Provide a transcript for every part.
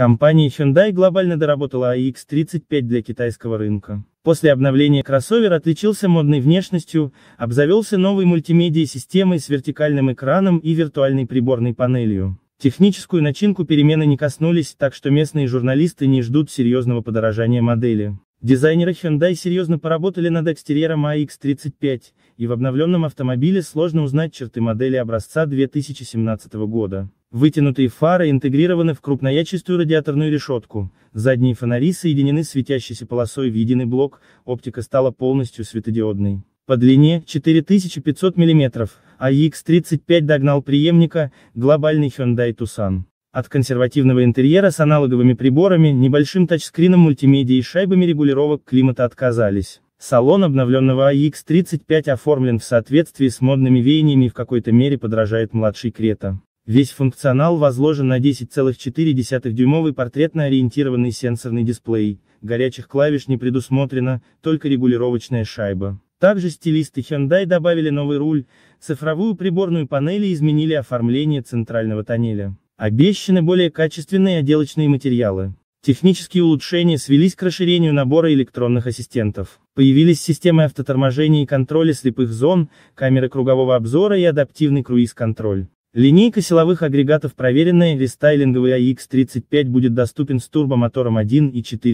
Компания Hyundai глобально доработала iX35 для китайского рынка. После обновления кроссовер отличился модной внешностью, обзавелся новой мультимедиа-системой с вертикальным экраном и виртуальной приборной панелью. Техническую начинку перемены не коснулись, так что местные журналисты не ждут серьезного подорожания модели. Дизайнеры Hyundai серьезно поработали над экстерьером AX35, и в обновленном автомобиле сложно узнать черты модели образца 2017 года. Вытянутые фары интегрированы в крупноячистую радиаторную решетку, задние фонари соединены светящейся полосой в единый блок, оптика стала полностью светодиодной. По длине 4500 мм, а X35 догнал преемника, глобальный Hyundai Tucson. От консервативного интерьера с аналоговыми приборами, небольшим тачскрином мультимедиа и шайбами регулировок климата отказались. Салон обновленного AX35 оформлен в соответствии с модными веяниями и в какой-то мере подражает младшей Крета. Весь функционал возложен на 10,4-дюймовый портретно-ориентированный сенсорный дисплей, горячих клавиш не предусмотрено, только регулировочная шайба. Также стилисты Hyundai добавили новый руль, цифровую приборную панель и изменили оформление центрального тоннеля. Обещаны более качественные отделочные материалы. Технические улучшения свелись к расширению набора электронных ассистентов. Появились системы автоторможения и контроля слепых зон, камеры кругового обзора и адаптивный круиз-контроль. Линейка силовых агрегатов проверенная рестайлинговый AX35 будет доступен с турбомотором 1.4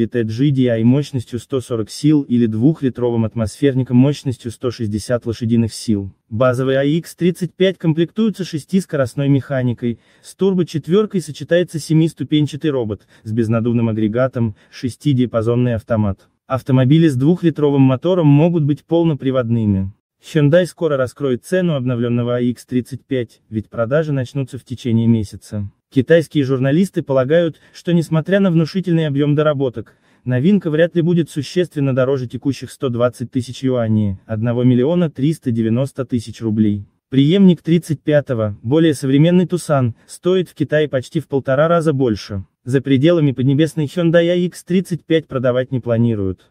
TGDI мощностью 140 сил или двухлитровым атмосферником мощностью 160 лошадиных сил. Базовый AX35 комплектуется шестискоростной механикой, с турбо-четверкой сочетается семиступенчатый робот, с безнадувным агрегатом, шестидиапазонный автомат. Автомобили с двухлитровым мотором могут быть полноприводными. Hyundai скоро раскроет цену обновленного AX35, ведь продажи начнутся в течение месяца. Китайские журналисты полагают, что несмотря на внушительный объем доработок, новинка вряд ли будет существенно дороже текущих 120 тысяч юаней, 1 миллиона 390 тысяч рублей. Приемник 35-го, более современный Тусан, стоит в Китае почти в полтора раза больше. За пределами поднебесной Hyundai iX35 продавать не планируют.